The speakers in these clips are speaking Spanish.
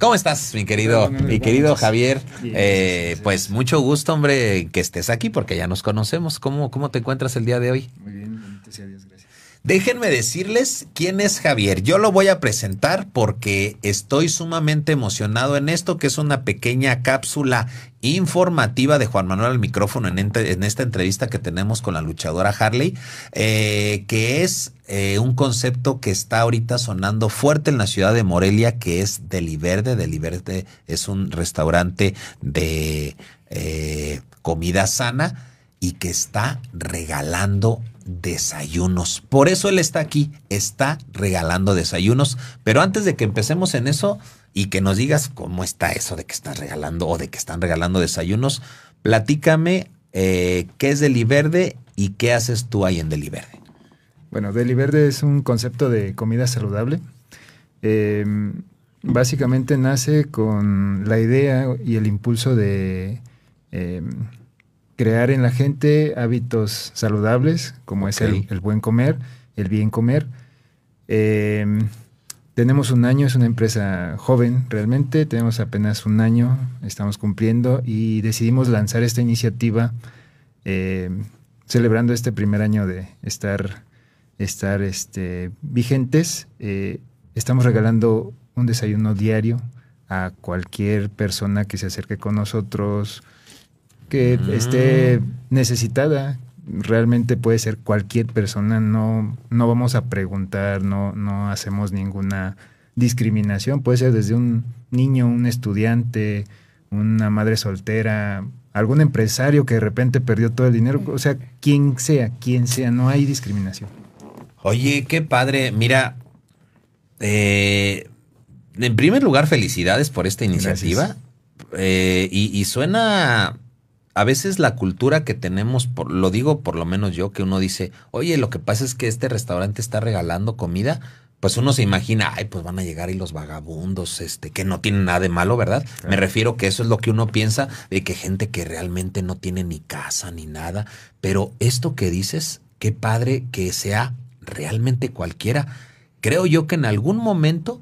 ¿Cómo estás, mi querido, mi querido Javier? Eh, pues mucho gusto, hombre, que estés aquí porque ya nos conocemos. ¿Cómo, cómo te encuentras el día de hoy? Muy bien, gracias Déjenme decirles quién es Javier. Yo lo voy a presentar porque estoy sumamente emocionado en esto, que es una pequeña cápsula informativa de Juan Manuel al micrófono en, esta entrevista que tenemos con la luchadora Harley, eh, que es eh, un concepto que está ahorita sonando fuerte en la ciudad de Morelia, que es Deliverde. Deliverde es un restaurante de eh, comida sana y que está regalando desayunos. Por eso él está aquí, está regalando desayunos. Pero antes de que empecemos en eso y que nos digas cómo está eso de que estás regalando o de que están regalando desayunos, platícame eh, qué es Deliverde y qué haces tú ahí en Deliverde. Bueno, Deliverde es un concepto de comida saludable. Em, básicamente nace con la idea y el impulso de... Em, crear en la gente hábitos saludables, como es el, buen comer, el bien comer. Em, tenemos un año, es una empresa joven realmente, tenemos apenas un año, estamos cumpliendo y decidimos lanzar esta iniciativa em, celebrando este primer año de estar, estar este, vigentes. Eh, estamos regalando un desayuno diario a cualquier persona que se acerque con nosotros, que mm. esté necesitada. Realmente puede ser cualquier persona, no, no vamos a preguntar, no, no hacemos ninguna discriminación, puede ser desde un niño, un estudiante, una madre soltera, algún empresario que de repente perdió todo el dinero, o sea, quien sea, quien sea, no hay discriminación. Oye, qué padre, mira, eh, en primer lugar, felicidades por esta iniciativa eh, y, suena a veces la cultura que tenemos, lo digo por lo menos yo, que uno dice, oye, lo que pasa es que este restaurante está regalando comida, pues uno se imagina, ay, pues van a llegar ahí los vagabundos, este, que no tienen nada de malo, ¿verdad? Me refiero que eso es lo que uno piensa, de que gente que realmente no tiene ni casa ni nada. Pero esto que dices, qué padre que sea realmente cualquiera. Creo yo que en algún momento,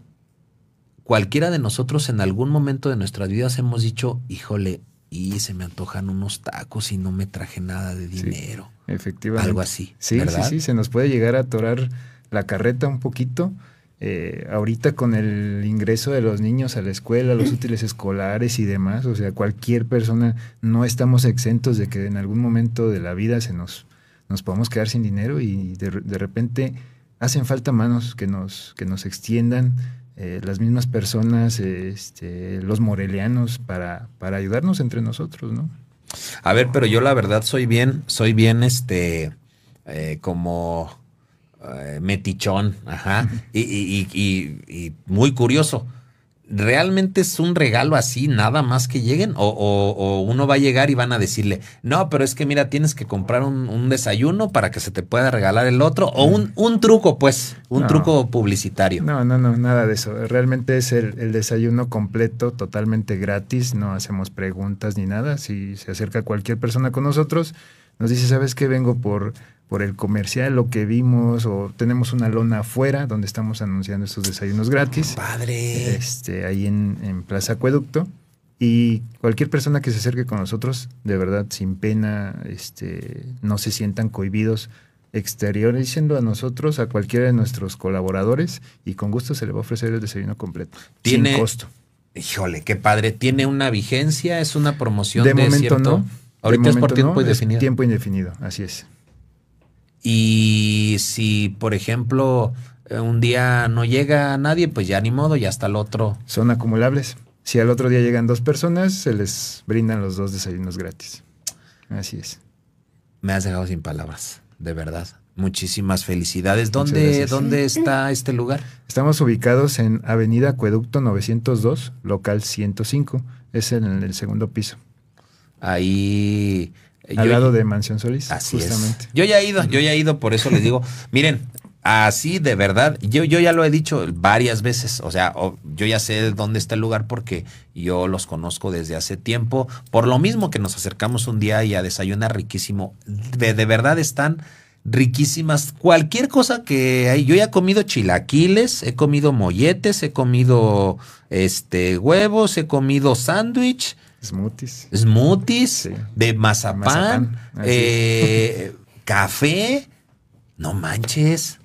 cualquiera de nosotros en algún momento de nuestras vidas hemos dicho, híjole, y se me antojan unos tacos y no me traje nada de dinero. efectivamente. Algo así. Sí, sí, sí, se nos puede llegar a atorar la carreta un poquito. Eh, ahorita con el ingreso de los niños a la escuela, los útiles escolares y demás, o sea, cualquier persona, no estamos exentos de que en algún momento de la vida se nos, nos podamos quedar sin dinero y de, de repente hacen falta manos que nos, que nos extiendan, eh, las mismas personas, este, los morelianos, para, para ayudarnos entre nosotros, ¿no? A ver, pero yo la verdad soy bien, soy bien, este, eh, como eh, metichón, ajá, y, muy curioso. ¿realmente es un regalo así nada más que lleguen? O, uno va a llegar y van a decirle, no, pero es que mira, tienes que comprar un, desayuno para que se te pueda regalar el otro, o mm. un, un truco, pues, un truco publicitario. No, no, no, nada de eso. Realmente es el, el, desayuno completo, totalmente gratis, no hacemos preguntas ni nada. Si se acerca cualquier persona con nosotros, nos dice, ¿sabes qué? Vengo por por el comercial, lo que vimos, o tenemos una lona afuera donde estamos anunciando estos desayunos gratis. ¡Padre! Este, ahí en, Plaza Acueducto. Y cualquier persona que se acerque con nosotros, de verdad, sin pena, este, no se sientan cohibidos, Exteriorizando a nosotros, a cualquiera de nuestros colaboradores, y con gusto se le va a ofrecer el desayuno completo. sin costo. Híjole, qué padre. ¿Tiene una vigencia? ¿Es una promoción de, momento no. Ahorita es por tiempo indefinido. tiempo indefinido, así es. Y si, por ejemplo, eh, un día no llega nadie, pues ya ni modo, ya hasta el otro. Son acumulables. Si al otro día llegan dos personas, se les brindan los dos desayunos gratis. Así es. Me has dejado sin palabras, de verdad. Muchísimas felicidades. ¿Dónde, ¿dónde está este lugar? Estamos ubicados en Avenida Acueducto 902, local 105. Es en el segundo piso. Ahí al lado de Mansión Solís. Así es. Yo ya he ido, yo ya he ido, por eso les digo, miren, así de verdad, yo, yo ya lo he dicho varias veces, o sea, yo ya sé dónde está el lugar porque yo los conozco desde hace tiempo, por lo mismo que nos acercamos un día y a desayunar riquísimo, de, verdad están riquísimas. Cualquier cosa que hay. Yo ya he comido chilaquiles, he comido molletes, he comido este huevos, he comido sándwich, Smoothies. Smoothies de mazapán, eh, café. No manches.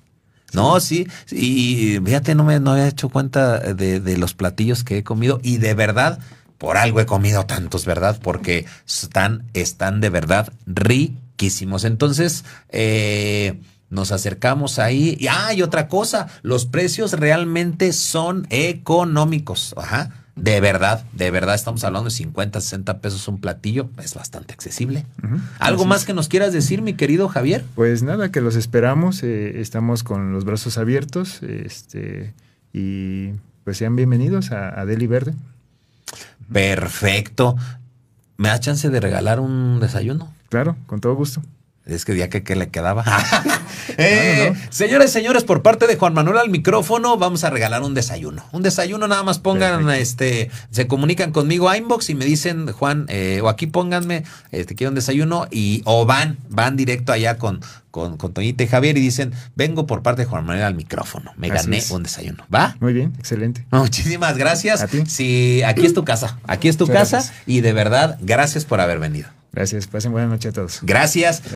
No, sí. Y fíjate, no me no había hecho cuenta de, los platillos que he comido. Y de verdad, por algo he comido tantos, ¿verdad? Porque están, están de verdad riquísimos. Entonces, eh, nos acercamos ahí. Y, hay ah, otra cosa, los precios realmente son económicos. Ajá. De verdad, de verdad estamos hablando de 50, 60 pesos un platillo, es bastante accesible. ¿Algo más que nos quieras decir, mi querido Javier? Pues nada, que los esperamos, eh, estamos con los brazos abiertos este, y pues sean bienvenidos a, a Deli Verde. Perfecto. ¿Me da chance de regalar un desayuno? Claro, con todo gusto. Es que ya que, que le quedaba. eh, y Señores, señores, por parte de Juan Manuel al micrófono, vamos a regalar un desayuno. Un desayuno, nada más pongan, este, se comunican conmigo a inbox y me dicen, Juan, eh, o aquí pónganme, este, quiero un desayuno, y, o van, van directo allá con, con, Toñita y Javier y dicen, vengo por parte de Juan Manuel al micrófono. Me gané un desayuno. ¿Va? Muy bien, excelente. Muchísimas gracias. A ti. Sí, aquí es tu casa. Aquí es tu casa y de verdad, gracias por haber venido. Gracias, pasen buena noche a todos. Gracias.